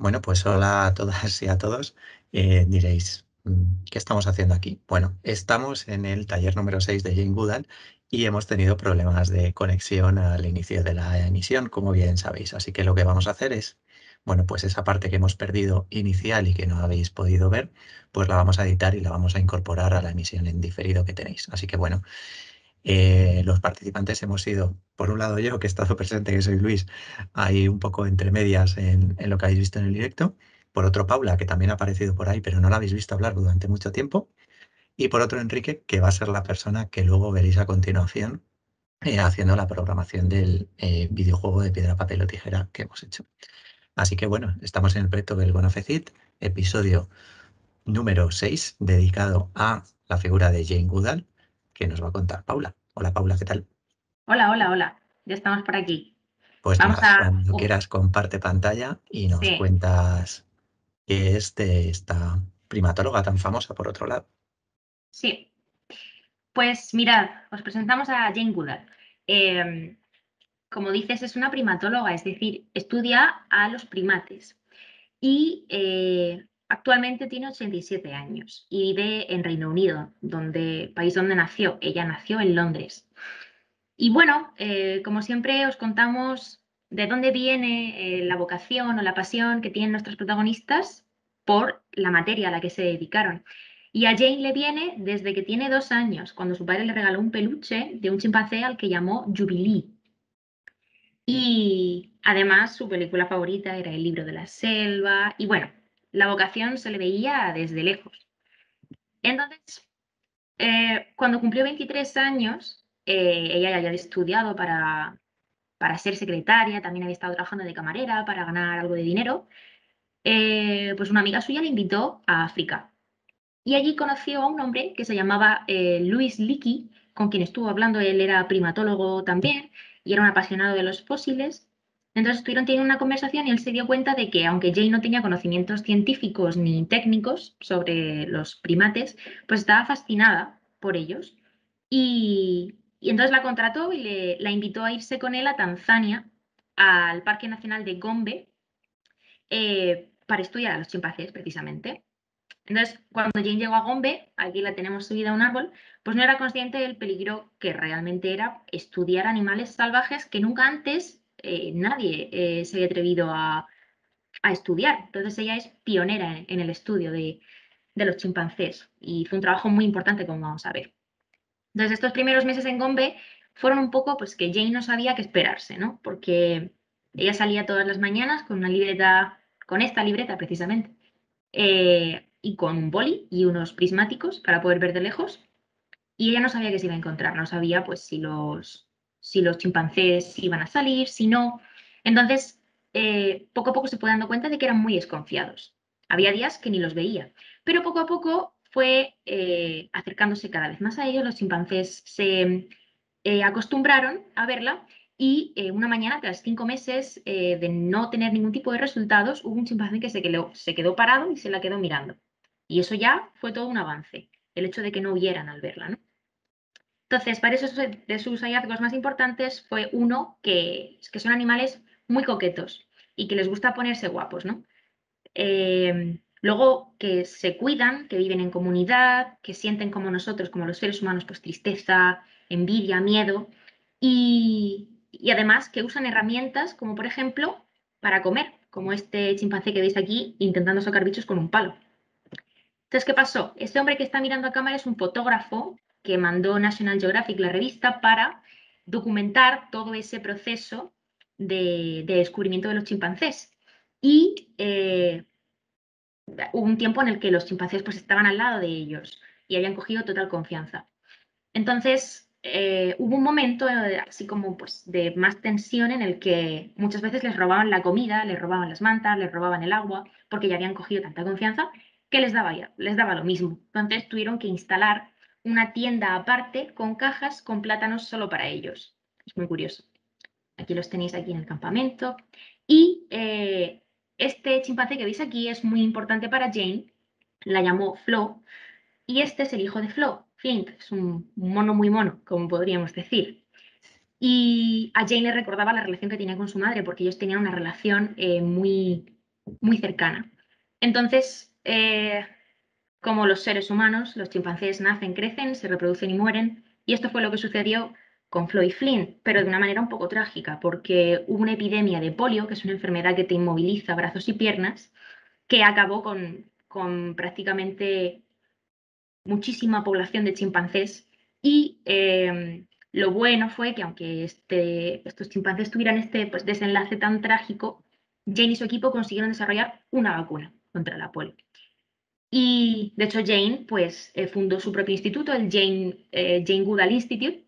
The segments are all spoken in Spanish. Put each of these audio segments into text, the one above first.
Bueno, pues hola a todas y a todos. Eh, diréis, mm, ¿qué estamos haciendo aquí? Bueno, estamos en el taller número 6 de Jane Goodall y hemos tenido problemas de conexión al inicio de la emisión, como bien sabéis. Así que lo que vamos a hacer es, bueno, pues esa parte que hemos perdido inicial y que no habéis podido ver, pues la vamos a editar y la vamos a incorporar a la emisión en diferido que tenéis. Así que bueno, eh, los participantes hemos sido, por un lado yo, que he estado presente, que soy Luis, ahí un poco entre medias en, lo que habéis visto en el directo. Por otro, Paula, que también ha aparecido por ahí, pero no la habéis visto hablar durante mucho tiempo. Y por otro, Enrique, que va a ser la persona que luego veréis a continuación eh, haciendo la programación del eh, videojuego de piedra, papel o tijera que hemos hecho. Así que bueno, estamos en el proyecto Bonafecit, episodio número 6, dedicado a la figura de Jane Goodall, que nos va a contar Paula. Hola Paula, ¿qué tal? Hola, hola, hola. Ya estamos por aquí. Pues Vamos nada, a... cuando oh. quieras comparte pantalla y nos cuentas qué es de esta primatóloga tan famosa por otro lado. Sí. Pues mirad, os presentamos a Jane Goodall. Em, como dices, es una primatóloga, es decir, estudia a los primates. Y eh, Actualmente tiene 87 años y vive en Reino Unido, donde, país donde nació. Ella nació en Londres. Y bueno, eh, como siempre os contamos de dónde viene eh, la vocación o la pasión que tienen nuestros protagonistas por la materia a la que se dedicaron. Y a Jane le viene desde que tiene dos años, cuando su padre le regaló un peluche de un chimpancé al que llamó Jubilee. Y además su película favorita era El libro de la selva. Y bueno, la vocación se le veía desde lejos. Entonces, eh, cuando cumplió 23 años, eh, ella ya había estudiado para, ser secretaria, también había estado trabajando de camarera para ganar algo de dinero, eh, pues una amiga suya le invitó a África. Y allí conoció a un hombre que se llamaba Luis Liki, con quien estuvo hablando, él era primatólogo también y era un apasionado de los fósiles entonces estuvieron teniendo una conversación y él se dio cuenta de que aunque Jane no tenía conocimientos científicos ni técnicos sobre los primates, pues estaba fascinada por ellos. Y, entonces la contrató y le, la invitó a irse con él a Tanzania, al Parque Nacional de Gombe, eh, para estudiar a los chimpancés precisamente. Entonces, cuando Jane llegó a Gombe, aquí la tenemos subida a un árbol, pues no era consciente del peligro que realmente era estudiar animales salvajes que nunca antes eh, nadie eh, se había atrevido a, estudiar. Entonces ella es pionera en, el estudio de, los chimpancés y fue un trabajo muy importante, como vamos a ver. Entonces estos primeros meses en Gombe fueron un poco pues que Jane no sabía qué esperarse, ¿no? Porque ella salía todas las mañanas con una libreta, con esta libreta precisamente, eh, y con un boli y unos prismáticos para poder ver de lejos. Y ella no sabía qué se iba a encontrar, no sabía pues si los si los chimpancés iban a salir, si no. Entonces, eh, poco a poco se fue dando cuenta de que eran muy desconfiados. Había días que ni los veía, pero poco a poco fue eh, acercándose cada vez más a ellos. Los chimpancés se eh, acostumbraron a verla y una mañana, tras cinco meses de no tener ningún tipo de resultados, hubo un chimpancé que se quedó, se quedó, parado y se la quedó mirando. Y eso ya fue todo un avance, el hecho de que no huyeran al verla. ¿no? Entonces, eso de sus hallazgos más importantes fue uno que, son animales muy coquetos y que les gusta ponerse guapos, ¿no? Eh, luego que se cuidan, que viven en comunidad, que sienten como nosotros, como los seres humanos, pues tristeza, envidia, miedo y, y además que usan herramientas como por ejemplo para comer, como este chimpancé que veis aquí intentando sacar bichos con un palo. Entonces, ¿qué pasó? Este hombre que está mirando a cámara es un fotógrafo que mandó National Geographic, la revista, para documentar todo ese proceso de, descubrimiento de los chimpancés. Y eh, hubo un tiempo en el que los chimpancés pues, estaban al lado de ellos y habían cogido total confianza. Entonces, eh, hubo un momento eh, así como pues, de más tensión en el que muchas veces les robaban la comida, les robaban las mantas, les robaban el agua, porque ya habían cogido tanta confianza que les daba, ya, les daba lo mismo. Entonces tuvieron que instalar una tienda aparte con cajas con plátanos solo para ellos. Es muy curioso. Aquí los tenéis aquí en el campamento. Y eh, este chimpancé que veis aquí es muy importante para Jane. La llamó Flo. Y este es el hijo de Flo, Fink. Es un mono muy mono, como podríamos decir. Y a Jane le recordaba la relación que tenía con su madre, porque ellos tenían una relación eh, muy, muy cercana. Entonces, eh, como los seres humanos, los chimpancés nacen, crecen, se reproducen y mueren, y esto fue lo que sucedió con Floyd Flynn, pero de una manera un poco trágica, porque hubo una epidemia de polio, que es una enfermedad que te inmoviliza brazos y piernas, que acabó con, prácticamente muchísima población de chimpancés y em, lo bueno fue que aunque este, estos chimpancés tuvieran este pues, desenlace tan trágico, Jane y su equipo consiguieron desarrollar una vacuna contra la polio. Y de hecho Jane pues, eh, fundó su propio instituto, el eh, Jane, Goodall Institute,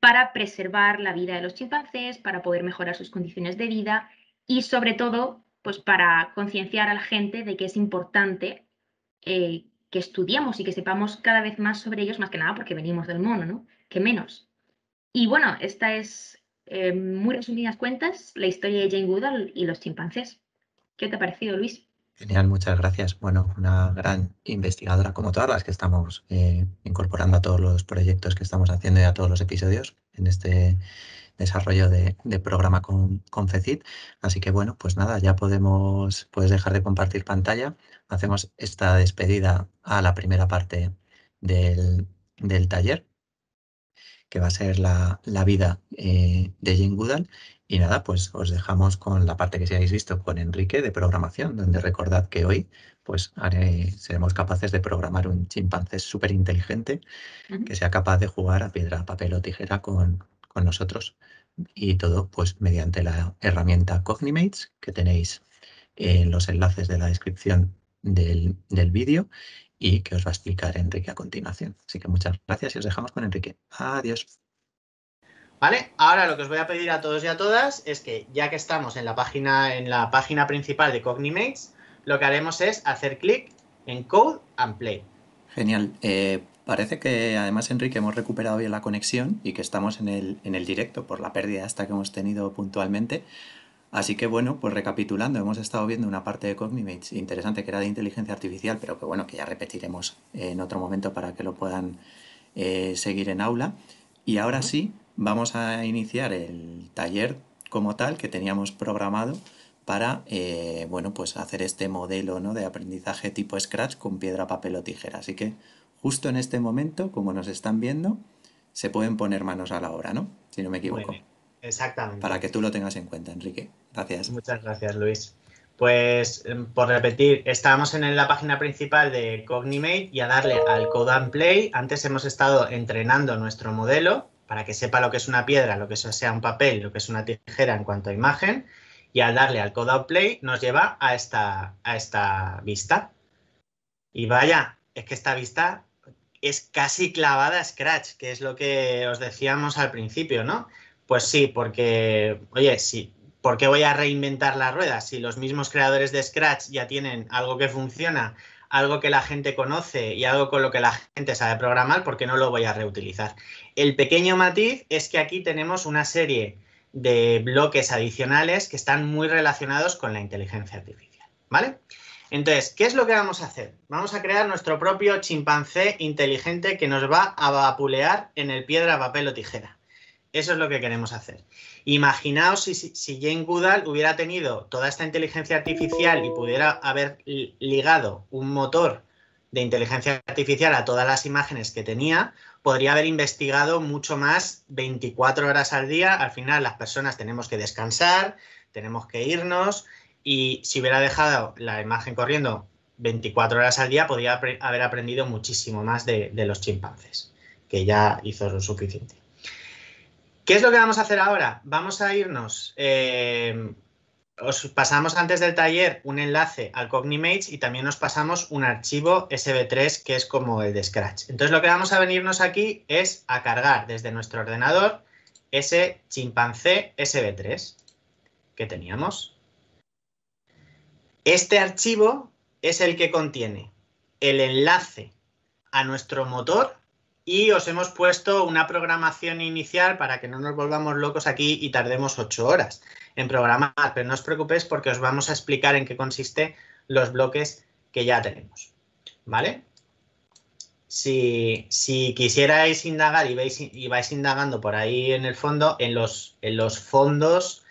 para preservar la vida de los chimpancés, para poder mejorar sus condiciones de vida y sobre todo pues, para concienciar a la gente de que es importante eh, que estudiemos y que sepamos cada vez más sobre ellos, más que nada porque venimos del mono, ¿no? Que menos. Y bueno, esta es, muy resumidas cuentas, la historia de Jane Goodall y los chimpancés. ¿Qué te ha parecido, Luis? Genial, muchas gracias. Bueno, una gran investigadora como todas las que estamos eh, incorporando a todos los proyectos que estamos haciendo y a todos los episodios en este desarrollo de, programa con, con, Así que bueno, pues nada, ya podemos puedes dejar de compartir pantalla. Hacemos esta despedida a la primera parte del, del taller que va a ser la, vida eh, de Jane Goodall. Y nada, pues os dejamos con la parte que si habéis visto con Enrique de programación, donde recordad que hoy pues seremos capaces de programar un chimpancé súper inteligente que sea capaz de jugar a piedra, papel o tijera con, con nosotros. Y todo pues mediante la herramienta Cognimates que tenéis en eh, los enlaces de la descripción del, del vídeo y que os va a explicar Enrique a continuación. Así que muchas gracias y os dejamos con Enrique. Adiós. Vale, ahora lo que os voy a pedir a todos y a todas es que ya que estamos en la página, en la página principal de Cognimates, lo que haremos es hacer clic en Code and Play. Genial. Eh, parece que además, Enrique, hemos recuperado bien la conexión y que estamos en el, en el directo por la pérdida hasta que hemos tenido puntualmente. Así que bueno, pues recapitulando, hemos estado viendo una parte de Cognimates interesante que era de inteligencia artificial, pero que bueno, que ya repetiremos en otro momento para que lo puedan eh, seguir en aula. Y ahora sí, vamos a iniciar el taller como tal que teníamos programado para eh, bueno, pues hacer este modelo ¿no? de aprendizaje tipo Scratch con piedra, papel o tijera. Así que justo en este momento, como nos están viendo, se pueden poner manos a la obra, ¿no? Si no me equivoco. Exactamente. Para que tú lo tengas en cuenta, Enrique. Gracias. Muchas gracias, Luis. Pues em, por repetir, estábamos en la página principal de Cognimate y a darle al Code and Play. Antes hemos estado entrenando nuestro modelo para que sepa lo que es una piedra, lo que sea un papel, lo que es una tijera en cuanto a imagen. Y al darle al Code and Play nos lleva a esta, a esta vista. Y vaya, es que esta vista es casi clavada a Scratch, que es lo que os decíamos al principio, ¿no? Pues sí, porque, oye, sí, ¿por qué voy a reinventar las ruedas Si los mismos creadores de Scratch ya tienen algo que funciona, algo que la gente conoce y algo con lo que la gente sabe programar, ¿por qué no lo voy a reutilizar? El pequeño matiz es que aquí tenemos una serie de bloques adicionales que están muy relacionados con la inteligencia artificial, ¿vale? Entonces, ¿qué es lo que vamos a hacer? Vamos a crear nuestro propio chimpancé inteligente que nos va a vapulear en el piedra, papel o tijera. Eso es lo que queremos hacer. Imaginaos si, Jane Goodall hubiera tenido toda esta inteligencia artificial y pudiera haber ligado un motor de inteligencia artificial a todas las imágenes que tenía, podría haber investigado mucho más 24 horas al día. Al final las personas tenemos que descansar, tenemos que irnos y si hubiera dejado la imagen corriendo 24 horas al día, podría haber aprendido muchísimo más de los chimpancés, que ya hizo lo suficiente. ¿Qué es lo que vamos a hacer ahora? Vamos a irnos. Eh, os pasamos antes del taller un enlace al Cognimage y también nos pasamos un archivo SB3 que es como el de Scratch. Entonces lo que vamos a venirnos aquí es a cargar desde nuestro ordenador ese chimpancé SB3 que teníamos. Este archivo es el que contiene el enlace a nuestro motor y os hemos puesto una programación inicial para que no nos volvamos locos aquí y tardemos ocho horas en programar, pero no os preocupéis porque os vamos a explicar en qué consiste los bloques que ya tenemos, ¿vale? Si, quisierais indagar y, y vais indagando por ahí en el fondo, en los, los fondos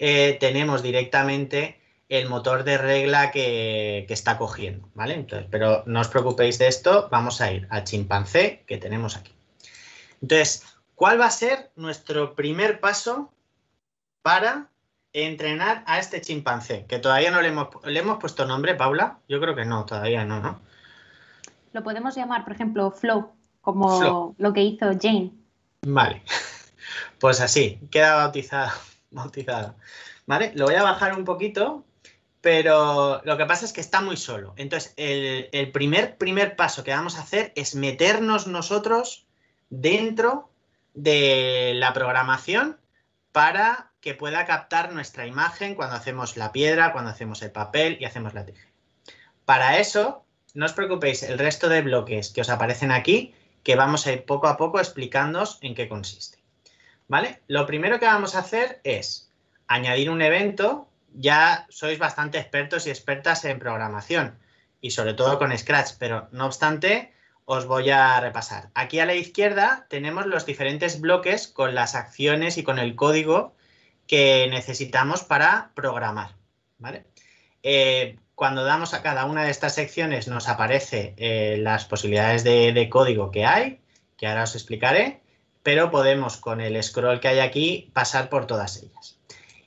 eh, tenemos directamente el motor de regla que, está cogiendo, ¿vale? pero no os preocupéis de esto, vamos a ir al chimpancé que tenemos aquí. Entonces, ¿cuál va a ser nuestro primer paso para entrenar a este chimpancé? Que todavía no le hemos, le hemos puesto nombre, Paula. Yo creo que no, todavía no, ¿no? Lo podemos llamar, por ejemplo, Flow, como lo que hizo Jane. Vale, pues así, queda bautizado, bautizado. Vale, lo voy a bajar un poquito pero lo que pasa es que está muy solo. Entonces, el, primer, primer paso que vamos a hacer es meternos nosotros dentro de la programación para que pueda captar nuestra imagen cuando hacemos la piedra, cuando hacemos el papel y hacemos la tijera. Para eso, no os preocupéis, el resto de bloques que os aparecen aquí, que vamos a ir poco a poco explicándoos en qué consiste. ¿Vale? Lo primero que vamos a hacer es añadir un evento ya sois bastante expertos y expertas en programación y sobre todo con Scratch, pero no obstante, os voy a repasar. Aquí a la izquierda tenemos los diferentes bloques con las acciones y con el código que necesitamos para programar. Eh, cuando damos a cada una de estas secciones nos aparece eh, las posibilidades de, código que hay, que ahora os explicaré, pero podemos con el scroll que hay aquí pasar por todas ellas.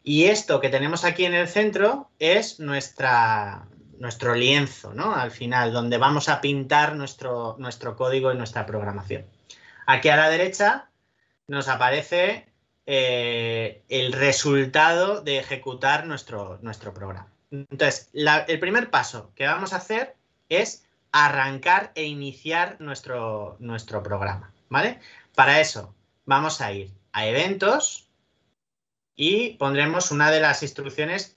Y esto que tenemos aquí en el centro es nuestra, nuestro lienzo, ¿no? Al final, donde vamos a pintar nuestro, nuestro código y nuestra programación. Aquí a la derecha nos aparece eh, el resultado de ejecutar nuestro, nuestro programa. Entonces, el primer paso que vamos a hacer es arrancar e iniciar nuestro, nuestro programa, ¿vale? Para eso vamos a ir a eventos, y pondremos una de las instrucciones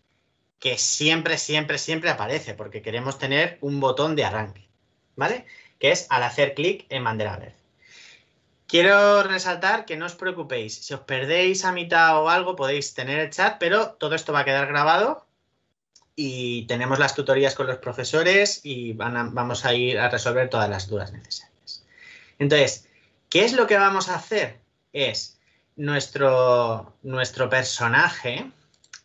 que siempre, siempre, siempre aparece, porque queremos tener un botón de arranque, ¿vale? Que es al hacer clic en bandera verde. Quiero resaltar que no os preocupéis, si os perdéis a mitad o algo podéis tener el chat, pero todo esto va a quedar grabado y tenemos las tutorías con los profesores y vamos a ir a resolver todas las dudas necesarias. Entonces, ¿qué es lo que vamos a hacer? Es nuestro, nuestro personaje,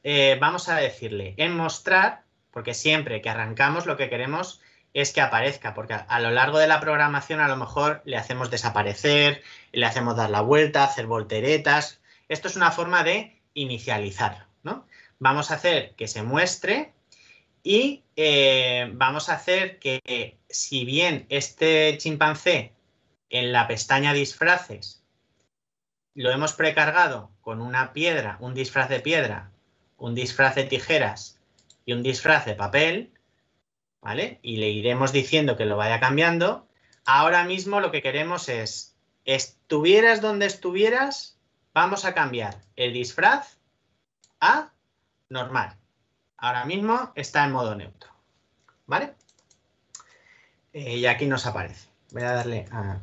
eh, vamos a decirle en mostrar, porque siempre que arrancamos lo que queremos es que aparezca, porque a, lo largo de la programación a lo mejor le hacemos desaparecer, le hacemos dar la vuelta, hacer volteretas. Esto es una forma de inicializar, ¿no? Vamos a hacer que se muestre y eh, vamos a hacer que si bien este chimpancé en la pestaña disfraces lo hemos precargado con una piedra, un disfraz de piedra, un disfraz de tijeras y un disfraz de papel, ¿vale? Y le iremos diciendo que lo vaya cambiando. Ahora mismo lo que queremos es, estuvieras donde estuvieras, vamos a cambiar el disfraz a normal. Ahora mismo está en modo neutro, ¿vale? Eh, y aquí nos aparece. Voy a darle a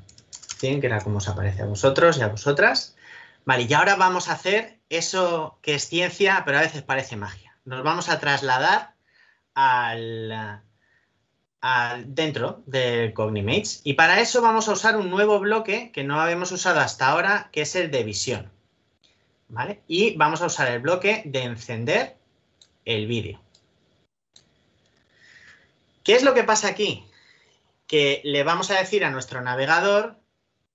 100, que era como os aparece a vosotros y a vosotras. Vale, y ahora vamos a hacer eso que es ciencia, pero a veces parece magia. Nos vamos a trasladar dentro del Cognimates y para eso vamos a usar un nuevo bloque que no habíamos usado hasta ahora, que es el de visión. ¿Vale? Y vamos a usar el bloque de encender el vídeo. ¿Qué es lo que pasa aquí? Que le vamos a decir a nuestro navegador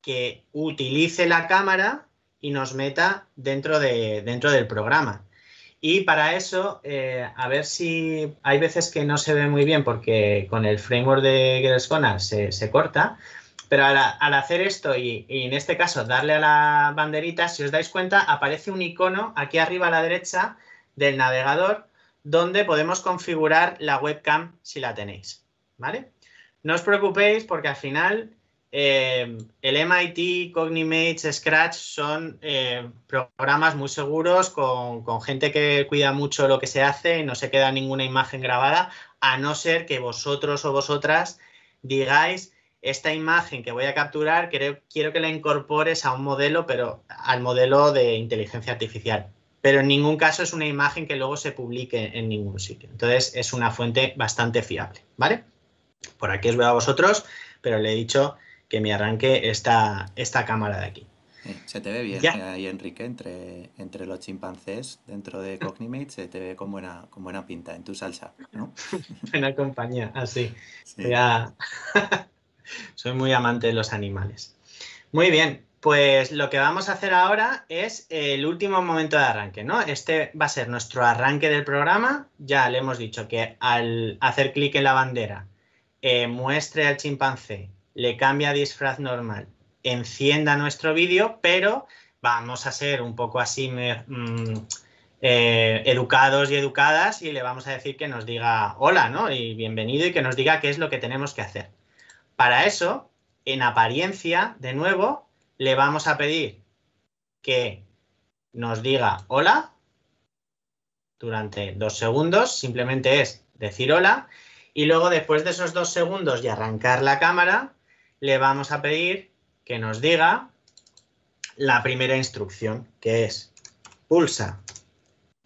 que utilice la cámara y nos meta dentro, de, dentro del programa. Y para eso, eh, a ver si hay veces que no se ve muy bien porque con el framework de Girls se, corta, pero al, hacer esto y, y, en este caso darle a la banderita, si os dais cuenta, aparece un icono aquí arriba a la derecha del navegador donde podemos configurar la webcam si la tenéis, ¿vale? No os preocupéis porque al final Em, el MIT, Cognimates, Scratch son eh, programas muy seguros con, gente que cuida mucho lo que se hace y no se queda ninguna imagen grabada, a no ser que vosotros o vosotras digáis, esta imagen que voy a capturar quiero que la incorpores a un modelo, pero al modelo de inteligencia artificial. Pero en ningún caso es una imagen que luego se publique en ningún sitio. Entonces es una fuente bastante fiable, ¿vale? Por aquí os veo a vosotros, pero le he dicho que me arranque esta, esta cámara de aquí. se te ve bien eh, ahí, Enrique, entre, entre los chimpancés dentro de Cognimate, se te ve con buena, pinta, en tu salsa, buena compañía, así. Soy muy amante de los animales. Muy bien, pues lo que vamos a hacer ahora es el último momento de arranque, ¿no? Este va a ser nuestro arranque del programa. Ya le hemos dicho que al hacer clic en la bandera eh, muestre al chimpancé le cambia disfraz normal, encienda nuestro vídeo, pero vamos a ser un poco así mm, eh, educados y educadas y le vamos a decir que nos diga hola, ¿no? Y bienvenido y que nos diga qué es lo que tenemos que hacer. Para eso, en apariencia, de nuevo, le vamos a pedir que nos diga hola durante dos segundos, simplemente es decir hola, y luego después de esos dos segundos y arrancar la cámara, le vamos a pedir que nos diga la primera instrucción, que es pulsa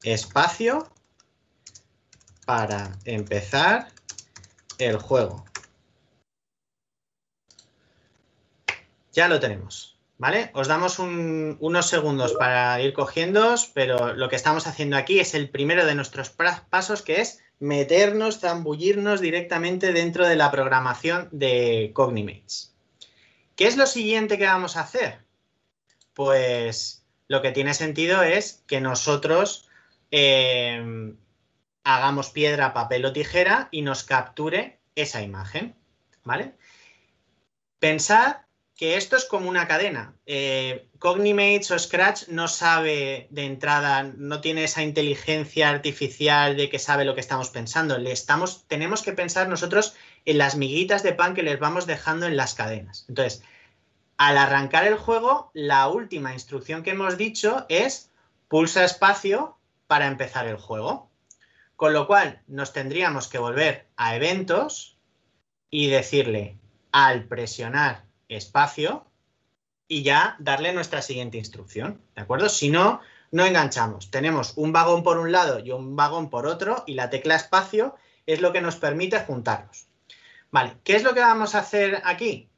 espacio para empezar el juego. Ya lo tenemos, ¿vale? Os damos unos segundos para ir cogiendo, pero lo que estamos haciendo aquí es el primero de nuestros pasos, que es meternos, zambullirnos directamente dentro de la programación de Cognimates. ¿Qué es lo siguiente que vamos a hacer? Pues lo que tiene sentido es que nosotros em, hagamos piedra, papel o tijera y nos capture esa imagen, ¿vale? Pensad que esto es como una cadena. Eh, Cognimates o Scratch no sabe de entrada, no tiene esa inteligencia artificial de que sabe lo que estamos pensando. Le estamos, tenemos que pensar nosotros en las miguitas de pan que les vamos dejando en las cadenas. Entonces, al arrancar el juego, la última instrucción que hemos dicho es pulsa espacio para empezar el juego. Con lo cual, nos tendríamos que volver a eventos y decirle al presionar espacio y ya darle nuestra siguiente instrucción, ¿de acuerdo? Si no, no enganchamos. Tenemos un vagón por un lado y un vagón por otro y la tecla espacio es lo que nos permite juntarlos. Vale, ¿qué es lo que vamos a hacer aquí?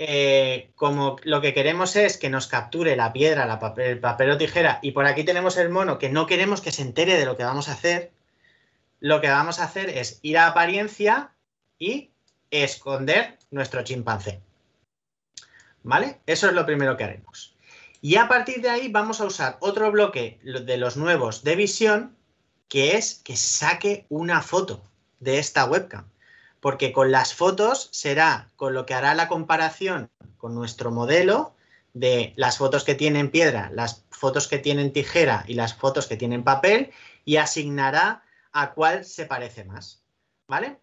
Eh, como lo que queremos es que nos capture la piedra, la el papel o tijera, y por aquí tenemos el mono que no queremos que se entere de lo que vamos a hacer, lo que vamos a hacer es ir a apariencia y esconder nuestro chimpancé. ¿vale? Eso es lo primero que haremos. Y a partir de ahí vamos a usar otro bloque de los nuevos de visión, que es que saque una foto de esta webcam. Porque con las fotos será con lo que hará la comparación con nuestro modelo de las fotos que tienen piedra, las fotos que tienen tijera y las fotos que tienen papel y asignará a cuál se parece más. ¿Vale?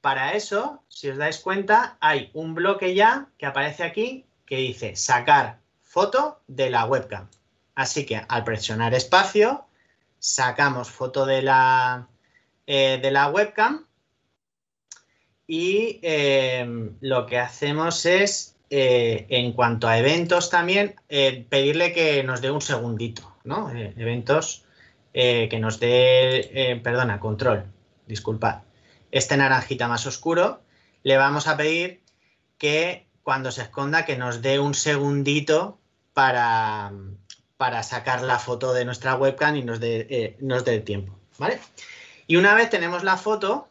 Para eso, si os dais cuenta, hay un bloque ya que aparece aquí que dice sacar foto de la webcam. Así que al presionar espacio, sacamos foto de la, eh, de la webcam y em, lo que hacemos es, eh, en cuanto a eventos también, eh, pedirle que nos dé un segundito, ¿no? eventos que nos dé, perdona, control, disculpad. Este naranjita más oscuro, le vamos a pedir que cuando se esconda que nos dé un segundito para, sacar la foto de nuestra webcam y nos dé, eh, nos el tiempo, ¿vale? Y una vez tenemos la foto,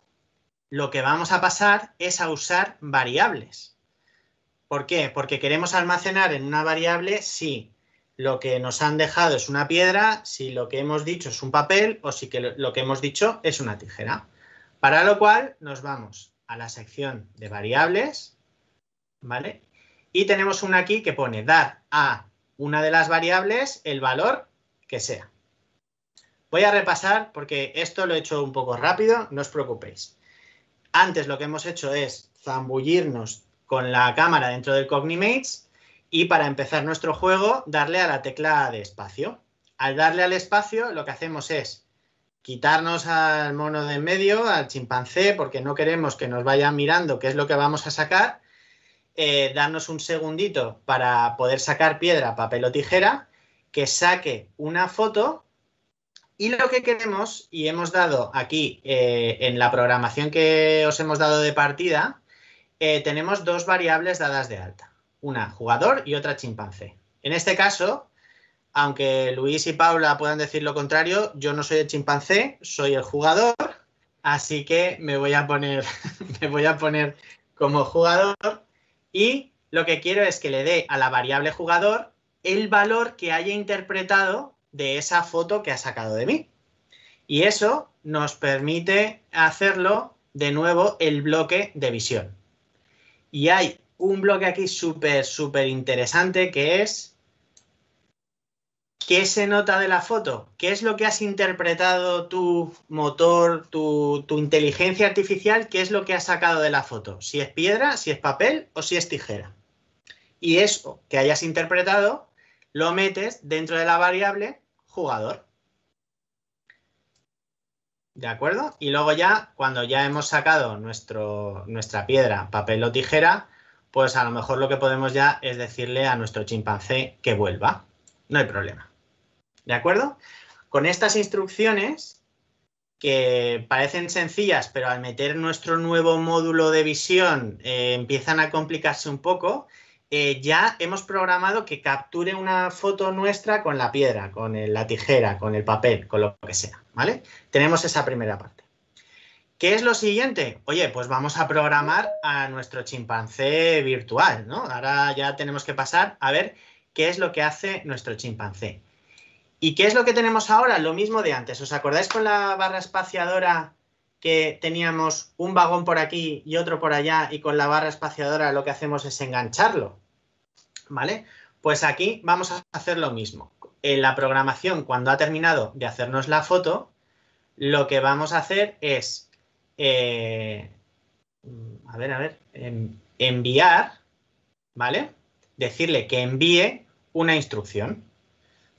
lo que vamos a pasar es a usar variables. ¿Por qué? Porque queremos almacenar en una variable si lo que nos han dejado es una piedra, si lo que hemos dicho es un papel o si que lo que hemos dicho es una tijera. Para lo cual nos vamos a la sección de variables ¿vale? Y tenemos una aquí que pone dar a una de las variables el valor que sea. Voy a repasar porque esto lo he hecho un poco rápido, no os preocupéis. Antes lo que hemos hecho es zambullirnos con la cámara dentro del Cognimates y para empezar nuestro juego darle a la tecla de espacio. Al darle al espacio lo que hacemos es quitarnos al mono de en medio, al chimpancé, porque no queremos que nos vaya mirando qué es lo que vamos a sacar eh, darnos un segundito para poder sacar piedra, papel o tijera, que saque una foto y lo que queremos, y hemos dado aquí eh, en la programación que os hemos dado de partida, eh, tenemos dos variables dadas de alta, una jugador y otra chimpancé. En este caso, aunque Luis y Paula puedan decir lo contrario, yo no soy el chimpancé, soy el jugador, así que me voy a poner, me voy a poner como jugador y lo que quiero es que le dé a la variable jugador el valor que haya interpretado de esa foto que ha sacado de mí. Y eso nos permite hacerlo de nuevo el bloque de visión. Y hay un bloque aquí súper, súper interesante que es ¿Qué se nota de la foto? ¿Qué es lo que has interpretado tu motor, tu, inteligencia artificial? ¿Qué es lo que has sacado de la foto? Si es piedra, si es papel o si es tijera. Y eso que hayas interpretado lo metes dentro de la variable jugador. ¿De acuerdo? Y luego ya, cuando ya hemos sacado nuestro, nuestra piedra, papel o tijera, pues a lo mejor lo que podemos ya es decirle a nuestro chimpancé que vuelva no hay problema. ¿De acuerdo? Con estas instrucciones, que parecen sencillas, pero al meter nuestro nuevo módulo de visión eh, empiezan a complicarse un poco, eh, ya hemos programado que capture una foto nuestra con la piedra, con la tijera, con el papel, con lo que sea, ¿vale? Tenemos esa primera parte. ¿Qué es lo siguiente? Oye, pues vamos a programar a nuestro chimpancé virtual, ¿no? Ahora ya tenemos que pasar a ver qué es lo que hace nuestro chimpancé. ¿Y qué es lo que tenemos ahora? Lo mismo de antes. ¿Os acordáis con la barra espaciadora que teníamos un vagón por aquí y otro por allá y con la barra espaciadora lo que hacemos es engancharlo? ¿Vale? Pues aquí vamos a hacer lo mismo. En la programación, cuando ha terminado de hacernos la foto, lo que vamos a hacer es, eh, a ver, a ver, enviar, ¿vale? Decirle que envíe una instrucción.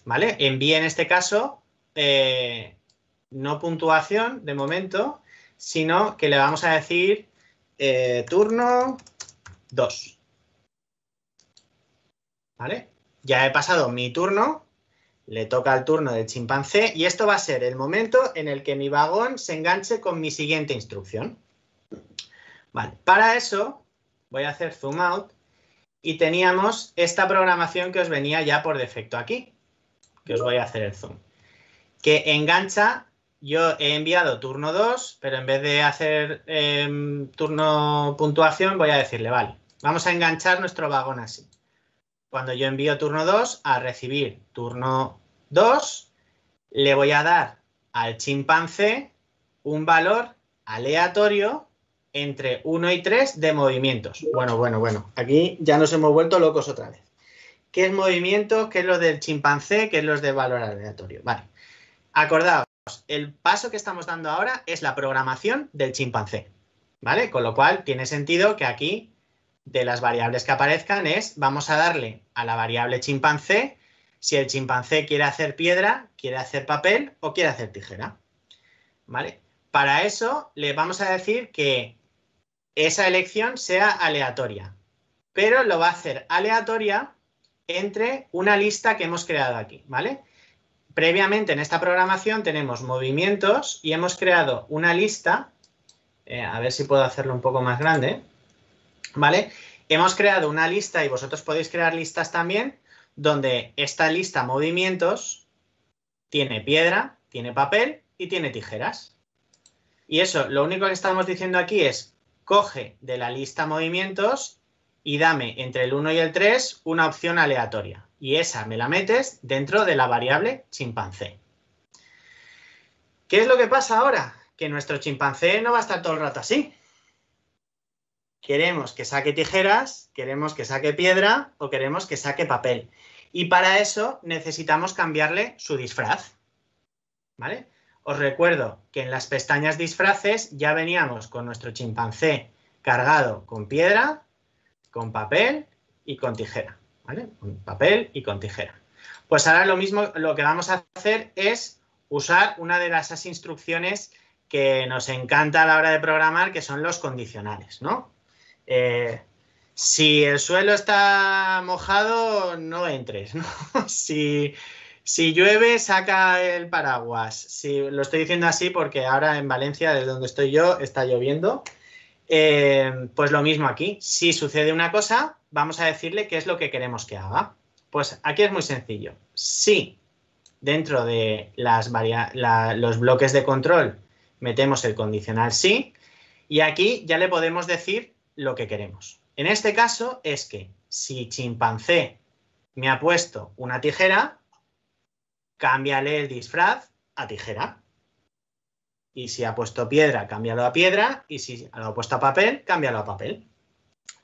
¿Vale? Envíe en este caso eh, no puntuación de momento, sino que le vamos a decir eh, turno 2. Ya he pasado mi turno, le toca el turno del chimpancé y esto va a ser el momento en el que mi vagón se enganche con mi siguiente instrucción. para eso voy a hacer zoom out y teníamos esta programación que os venía ya por defecto aquí, que os voy a hacer el zoom, que engancha, yo he enviado turno 2, pero en vez de hacer em, turno puntuación voy a decirle, vale, vamos a enganchar nuestro vagón así. Cuando yo envío turno 2 a recibir turno 2, le voy a dar al chimpancé un valor aleatorio entre 1 y 3 de movimientos. Bueno, bueno, bueno, aquí ya nos hemos vuelto locos otra vez. ¿Qué es movimiento? ¿Qué es lo del chimpancé? ¿Qué es lo de valor aleatorio? Vale. Acordaos, el paso que estamos dando ahora es la programación del chimpancé. ¿Vale? Con lo cual tiene sentido que aquí de las variables que aparezcan es, vamos a darle a la variable chimpancé si el chimpancé quiere hacer piedra, quiere hacer papel o quiere hacer tijera. ¿Vale? Para eso le vamos a decir que esa elección sea aleatoria, pero lo va a hacer aleatoria entre una lista que hemos creado aquí, ¿vale? Previamente en esta programación tenemos movimientos y hemos creado una lista, eh, a ver si puedo hacerlo un poco más grande, ¿vale? Hemos creado una lista y vosotros podéis crear listas también, donde esta lista movimientos tiene piedra, tiene papel y tiene tijeras. Y eso, lo único que estamos diciendo aquí es coge de la lista movimientos y dame entre el 1 y el 3 una opción aleatoria. Y esa me la metes dentro de la variable chimpancé. ¿Qué es lo que pasa ahora? Que nuestro chimpancé no va a estar todo el rato así. Queremos que saque tijeras, queremos que saque piedra o queremos que saque papel. Y para eso necesitamos cambiarle su disfraz. ¿Vale? Os recuerdo que en las pestañas disfraces ya veníamos con nuestro chimpancé cargado con piedra, con papel y con tijera. ¿Vale? Con papel y con tijera. Pues ahora lo mismo, lo que vamos a hacer es usar una de las instrucciones que nos encanta a la hora de programar, que son los condicionales, ¿no? Eh, si el suelo está mojado, no entres, ¿no? si, si llueve, saca el paraguas. Si, lo estoy diciendo así porque ahora en Valencia, desde donde estoy yo, está lloviendo. Eh, pues lo mismo aquí. Si sucede una cosa, vamos a decirle qué es lo que queremos que haga. Pues aquí es muy sencillo. Si dentro de los bloques de control metemos el condicional sí, y aquí ya le podemos decir lo que queremos. En este caso es que si chimpancé me ha puesto una tijera, cámbiale el disfraz a tijera. Y si ha puesto piedra, cámbialo a piedra. Y si lo ha puesto a papel, cámbialo a papel.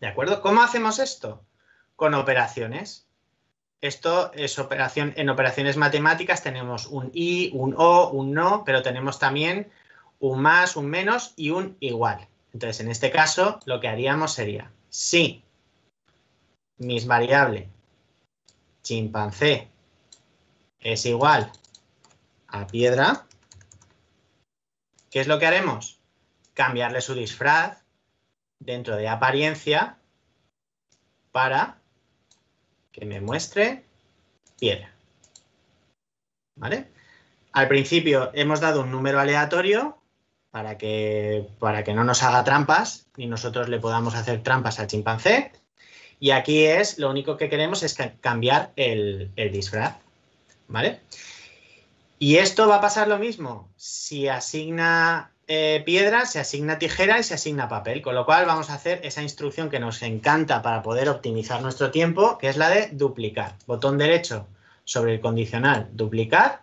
¿De acuerdo? ¿Cómo hacemos esto? Con operaciones. Esto es operación, en operaciones matemáticas tenemos un i, un o, un no, pero tenemos también un más, un menos y un igual. Entonces, en este caso, lo que haríamos sería, si mis variable chimpancé es igual a piedra, ¿qué es lo que haremos? Cambiarle su disfraz dentro de apariencia para que me muestre piedra. ¿Vale? Al principio hemos dado un número aleatorio para que, para que no nos haga trampas y nosotros le podamos hacer trampas al chimpancé. Y aquí es, lo único que queremos es cambiar el, el disfraz. Y esto va a pasar lo mismo. Si asigna eh, piedra, se asigna tijera y se asigna papel, con lo cual vamos a hacer esa instrucción que nos encanta para poder optimizar nuestro tiempo, que es la de duplicar. Botón derecho sobre el condicional, duplicar,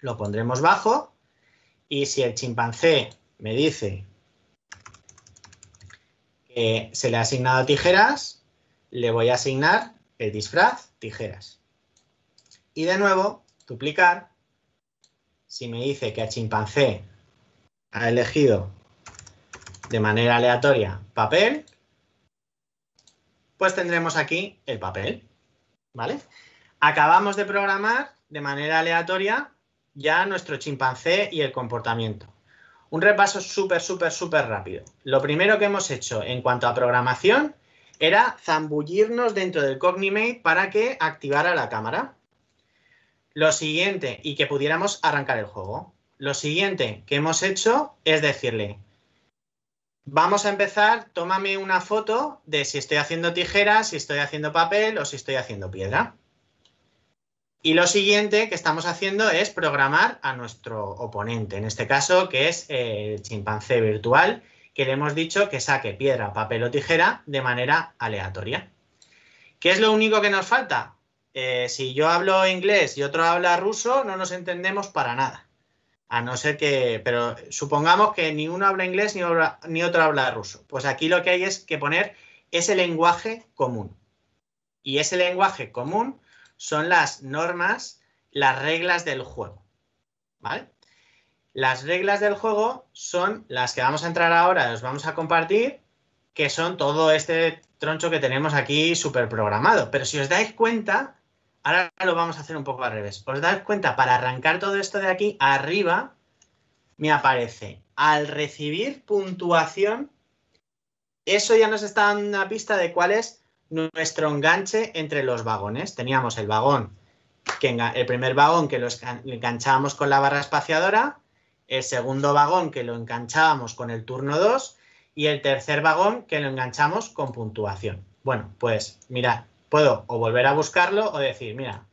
lo pondremos bajo y si el chimpancé me dice que se le ha asignado tijeras, le voy a asignar el disfraz tijeras. Y de nuevo, duplicar. Si me dice que a chimpancé ha elegido de manera aleatoria papel, pues tendremos aquí el papel. ¿Vale? Acabamos de programar de manera aleatoria ya nuestro chimpancé y el comportamiento. Un repaso súper, súper, súper rápido. Lo primero que hemos hecho en cuanto a programación era zambullirnos dentro del Cognimate para que activara la cámara. Lo siguiente, y que pudiéramos arrancar el juego. Lo siguiente que hemos hecho es decirle, vamos a empezar, tómame una foto de si estoy haciendo tijeras, si estoy haciendo papel o si estoy haciendo piedra. Y lo siguiente que estamos haciendo es programar a nuestro oponente, en este caso que es el chimpancé virtual, que le hemos dicho que saque piedra, papel o tijera de manera aleatoria. ¿Qué es lo único que nos falta? Eh, si yo hablo inglés y otro habla ruso, no nos entendemos para nada. A no ser que, pero supongamos que ni uno habla inglés ni, ni otro habla ruso. Pues aquí lo que hay es que poner ese lenguaje común. Y ese lenguaje común son las normas, las reglas del juego. ¿Vale? Las reglas del juego son las que vamos a entrar ahora, os vamos a compartir, que son todo este troncho que tenemos aquí súper programado. Pero si os dais cuenta, Ahora lo vamos a hacer un poco al revés. Os dais cuenta, para arrancar todo esto de aquí, arriba me aparece, al recibir puntuación, eso ya nos está dando una pista de cuál es nuestro enganche entre los vagones. Teníamos el vagón, que el primer vagón que lo enganchábamos con la barra espaciadora, el segundo vagón que lo enganchábamos con el turno 2 y el tercer vagón que lo enganchamos con puntuación. Bueno, pues mirad, puedo o volver a buscarlo o decir, mira,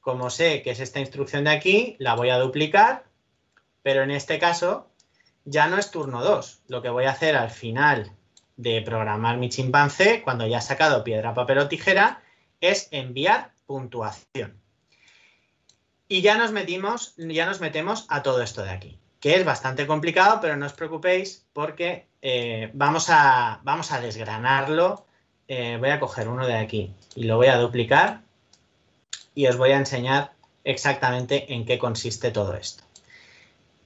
como sé que es esta instrucción de aquí, la voy a duplicar, pero en este caso ya no es turno 2. Lo que voy a hacer al final de programar mi chimpancé, cuando ya ha sacado piedra, papel o tijera, es enviar puntuación. Y ya nos, metimos, ya nos metemos a todo esto de aquí, que es bastante complicado, pero no os preocupéis porque eh, vamos, a, vamos a desgranarlo eh, voy a coger uno de aquí y lo voy a duplicar y os voy a enseñar exactamente en qué consiste todo esto.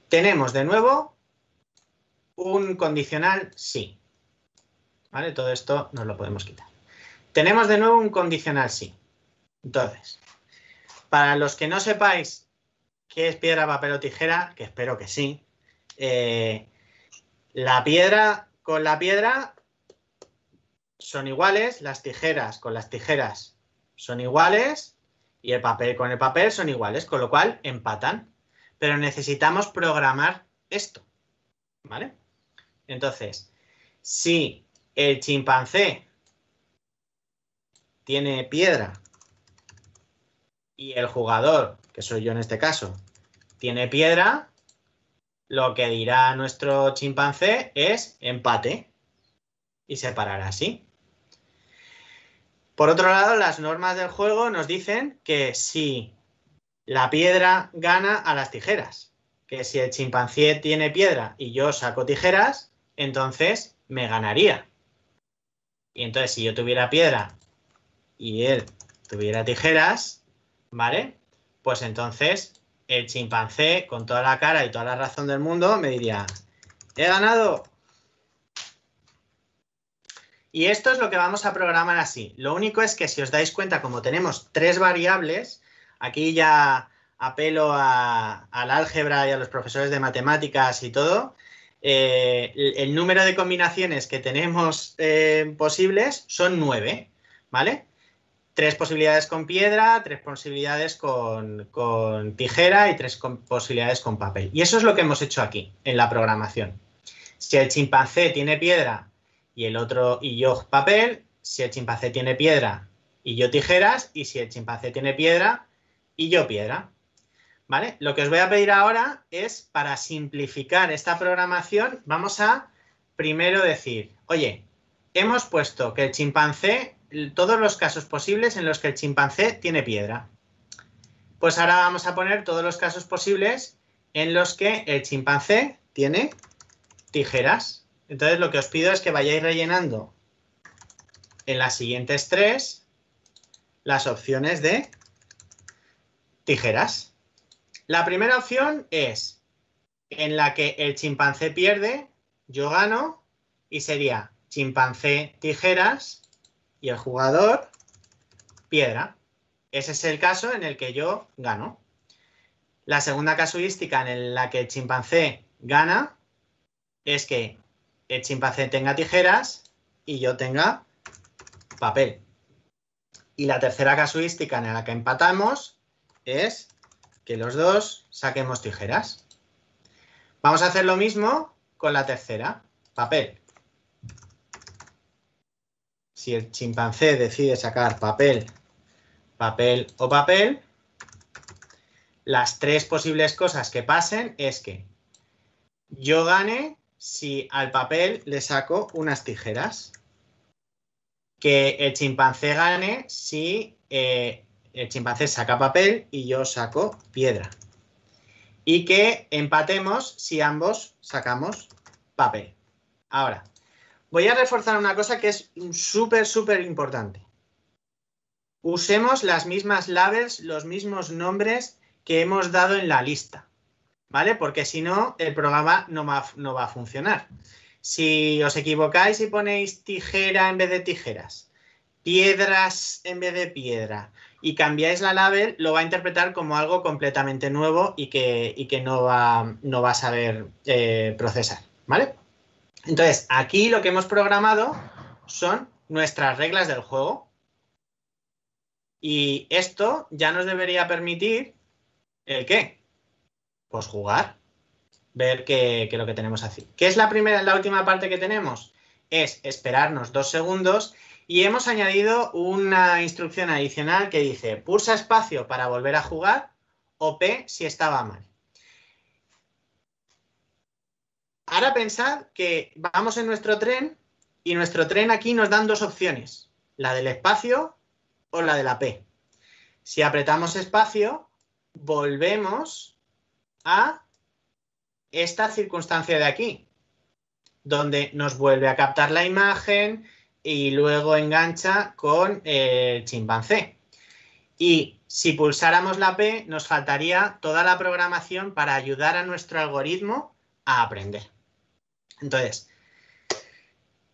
Tenemos de nuevo un condicional sí. ¿Vale? Todo esto nos lo podemos quitar. Tenemos de nuevo un condicional sí. Entonces, para los que no sepáis qué es piedra, papel o tijera, que espero que sí, eh, la piedra con la piedra son iguales, las tijeras con las tijeras son iguales y el papel con el papel son iguales, con lo cual empatan. Pero necesitamos programar esto, ¿vale? Entonces, si el chimpancé tiene piedra y el jugador, que soy yo en este caso, tiene piedra, lo que dirá nuestro chimpancé es empate y se parará así. Por otro lado, las normas del juego nos dicen que si la piedra gana a las tijeras, que si el chimpancé tiene piedra y yo saco tijeras, entonces me ganaría. Y entonces si yo tuviera piedra y él tuviera tijeras, ¿vale? Pues entonces el chimpancé, con toda la cara y toda la razón del mundo, me diría, he ganado, y esto es lo que vamos a programar así. Lo único es que si os dais cuenta, como tenemos tres variables, aquí ya apelo a, al álgebra y a los profesores de matemáticas y todo, eh, el, número de combinaciones que tenemos eh, posibles son nueve, ¿vale? Tres posibilidades con piedra, tres posibilidades con, tijera y tres posibilidades con papel. Y eso es lo que hemos hecho aquí, en la programación. Si el chimpancé tiene piedra y el otro y yo papel, si el chimpancé tiene piedra y yo tijeras, y si el chimpancé tiene piedra y yo piedra. ¿Vale? Lo que os voy a pedir ahora es, para simplificar esta programación, vamos a primero decir, oye, hemos puesto que el chimpancé, todos los casos posibles en los que el chimpancé tiene piedra. Pues ahora vamos a poner todos los casos posibles en los que el chimpancé tiene tijeras. Entonces lo que os pido es que vayáis rellenando en las siguientes tres las opciones de tijeras. La primera opción es en la que el chimpancé pierde, yo gano, y sería chimpancé tijeras y el jugador piedra. Ese es el caso en el que yo gano. La segunda casuística en la que el chimpancé gana es que el chimpancé tenga tijeras y yo tenga papel. Y la tercera casuística en la que empatamos es que los dos saquemos tijeras. Vamos a hacer lo mismo con la tercera, papel. Si el chimpancé decide sacar papel, papel o papel, las tres posibles cosas que pasen es que yo gane si al papel le saco unas tijeras. Que el chimpancé gane si eh, el chimpancé saca papel y yo saco piedra. Y que empatemos si ambos sacamos papel. Ahora, voy a reforzar una cosa que es súper, súper importante. Usemos las mismas labels, los mismos nombres que hemos dado en la lista. ¿vale? Porque si no, el programa no va, no va a funcionar. Si os equivocáis y ponéis tijera en vez de tijeras, piedras en vez de piedra y cambiáis la label, lo va a interpretar como algo completamente nuevo y que, que no, va, no, va, a saber eh, procesar, ¿vale? Entonces, aquí lo que hemos programado son nuestras reglas del juego. Y esto ya nos debería permitir el qué? pues jugar, ver qué, lo que tenemos aquí. ¿Qué es la primera, la última parte que tenemos? Es esperarnos dos segundos y hemos añadido una instrucción adicional que dice pulsa espacio para volver a jugar o P si estaba mal. Ahora pensad que vamos en nuestro tren y nuestro tren aquí nos dan dos opciones, la del espacio o la de la P. Si apretamos espacio, volvemos a esta circunstancia de aquí, donde nos vuelve a captar la imagen y luego engancha con el chimpancé. Y si pulsáramos la P, nos faltaría toda la programación para ayudar a nuestro algoritmo a aprender. Entonces,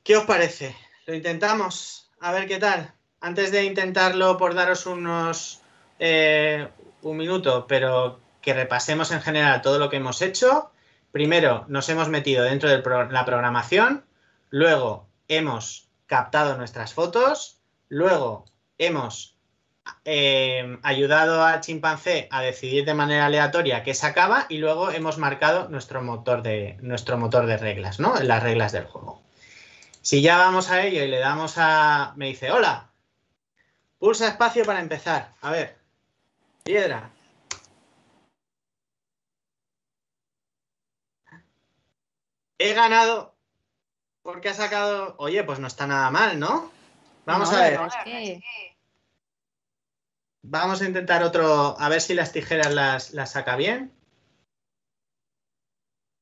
¿qué os parece? ¿Lo intentamos? A ver qué tal. Antes de intentarlo por daros unos... Eh, un minuto, pero que repasemos en general todo lo que hemos hecho. Primero nos hemos metido dentro de la programación, luego hemos captado nuestras fotos, luego hemos eh, ayudado al chimpancé a decidir de manera aleatoria qué sacaba y luego hemos marcado nuestro motor de, nuestro motor de reglas, ¿no? las reglas del juego. Si ya vamos a ello y le damos a... me dice, hola, pulsa espacio para empezar. A ver, piedra, he ganado porque ha sacado, oye, pues no está nada mal, ¿no? Vamos a ver. Vamos a intentar otro, a ver si las tijeras las, saca bien.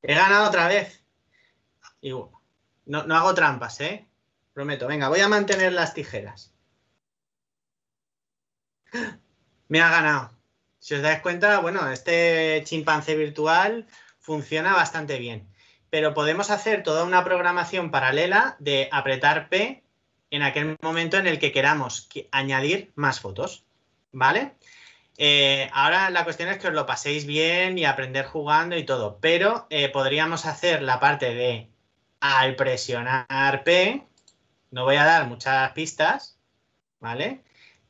He ganado otra vez. no, no hago trampas, ¿eh? Prometo. Venga, voy a mantener las tijeras. Me ha ganado. Si os dais cuenta, bueno, este chimpancé virtual funciona bastante bien pero podemos hacer toda una programación paralela de apretar P en aquel momento en el que queramos añadir más fotos, ¿vale? Eh, ahora la cuestión es que os lo paséis bien y aprender jugando y todo, pero eh, podríamos hacer la parte de al presionar P, no voy a dar muchas pistas, ¿vale?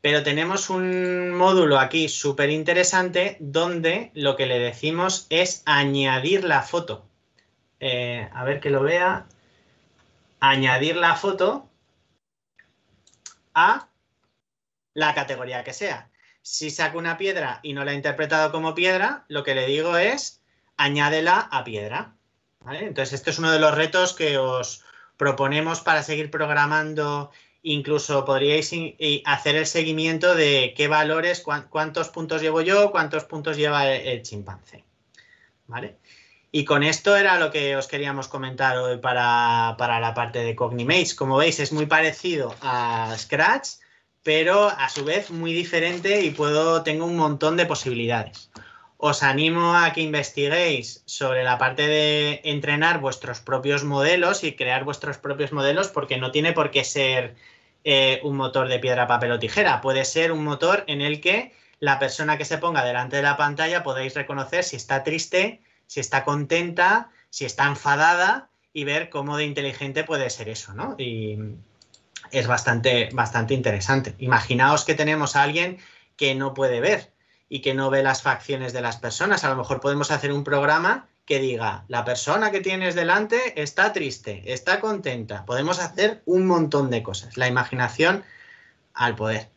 Pero tenemos un módulo aquí súper interesante donde lo que le decimos es añadir la foto. Eh, a ver que lo vea, añadir la foto a la categoría que sea. Si saco una piedra y no la he interpretado como piedra, lo que le digo es añádela a piedra. Entonces, esto es uno de los retos que os proponemos para seguir programando. Incluso podríais hacer el seguimiento de qué valores, cuántos puntos llevo yo, cuántos puntos lleva el chimpancé. ¿Vale? Y con esto era lo que os queríamos comentar hoy para, la parte de Cognimage. Como veis, es muy parecido a Scratch, pero a su vez muy diferente y puedo, tengo un montón de posibilidades. Os animo a que investiguéis sobre la parte de entrenar vuestros propios modelos y crear vuestros propios modelos porque no tiene por qué ser eh, un motor de piedra, papel o tijera. Puede ser un motor en el que la persona que se ponga delante de la pantalla podéis reconocer si está triste, si está contenta, si está enfadada y ver cómo de inteligente puede ser eso, ¿no? Y es bastante, bastante interesante. Imaginaos que tenemos a alguien que no puede ver y que no ve las facciones de las personas. A lo mejor podemos hacer un programa que diga, la persona que tienes delante está triste, está contenta. Podemos hacer un montón de cosas. La imaginación al poder.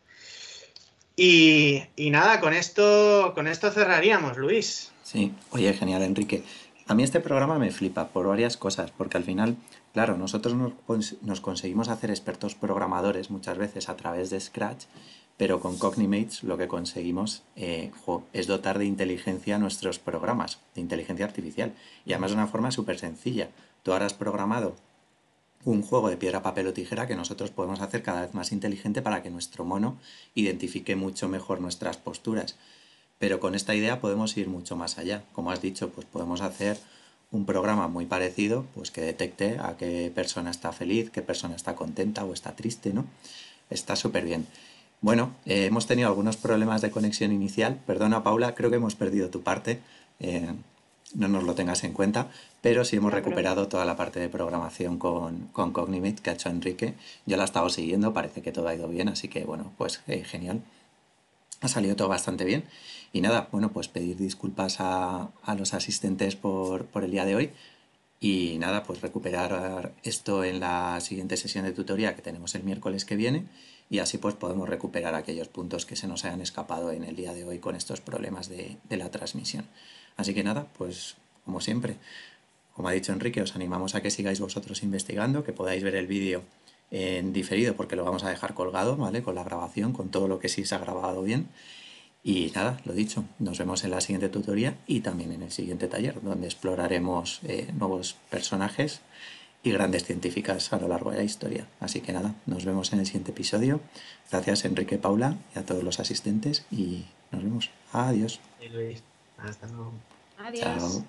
Y, y nada, con esto, con esto cerraríamos, Luis. Sí, oye, genial, Enrique. A mí este programa me flipa por varias cosas, porque al final, claro, nosotros nos, conseguimos hacer expertos programadores muchas veces a través de Scratch, pero con Cognimates lo que conseguimos eh, es dotar de inteligencia a nuestros programas, de inteligencia artificial. Y además de una forma súper sencilla. Tú ahora has programado un juego de piedra, papel o tijera que nosotros podemos hacer cada vez más inteligente para que nuestro mono identifique mucho mejor nuestras posturas. Pero con esta idea podemos ir mucho más allá. Como has dicho, pues podemos hacer un programa muy parecido, pues que detecte a qué persona está feliz, qué persona está contenta o está triste, ¿no? Está súper bien. Bueno, eh, hemos tenido algunos problemas de conexión inicial. Perdona, Paula, creo que hemos perdido tu parte. Eh, no nos lo tengas en cuenta, pero sí hemos recuperado toda la parte de programación con, con que ha hecho Enrique. Yo la he estado siguiendo, parece que todo ha ido bien, así que bueno, pues eh, genial. Ha salido todo bastante bien. Y nada, bueno, pues pedir disculpas a, los asistentes por, el día de hoy. Y nada, pues recuperar esto en la siguiente sesión de tutoría que tenemos el miércoles que viene. Y así pues podemos recuperar aquellos puntos que se nos hayan escapado en el día de hoy con estos problemas de la transmisión. Así que nada, pues como siempre, como ha dicho Enrique, os animamos a que sigáis vosotros investigando, que podáis ver el vídeo en diferido porque lo vamos a dejar colgado, ¿vale? Con la grabación, con todo lo que sí se ha grabado bien. Y nada, lo dicho, nos vemos en la siguiente tutoría y también en el siguiente taller, donde exploraremos eh, nuevos personajes y grandes científicas a lo largo de la historia. Así que nada, nos vemos en el siguiente episodio. Gracias Enrique Paula y a todos los asistentes y nos vemos. Adiós. hasta luego. Adiós.